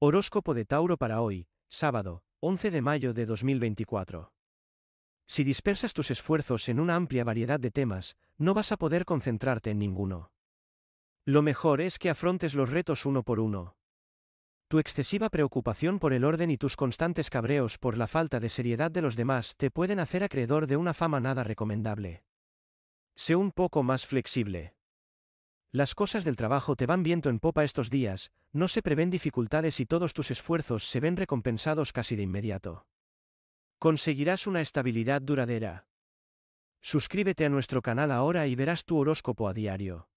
Horóscopo de Tauro para hoy, sábado, 11 de mayo de 2024. Si dispersas tus esfuerzos en una amplia variedad de temas, no vas a poder concentrarte en ninguno. Lo mejor es que afrontes los retos uno por uno. Tu excesiva preocupación por el orden y tus constantes cabreos por la falta de seriedad de los demás te pueden hacer acreedor de una fama nada recomendable. Sé un poco más flexible. Las cosas del trabajo te van viento en popa estos días, no se prevén dificultades y todos tus esfuerzos se ven recompensados casi de inmediato. Conseguirás una estabilidad duradera. Suscríbete a nuestro canal ahora y verás tu horóscopo a diario.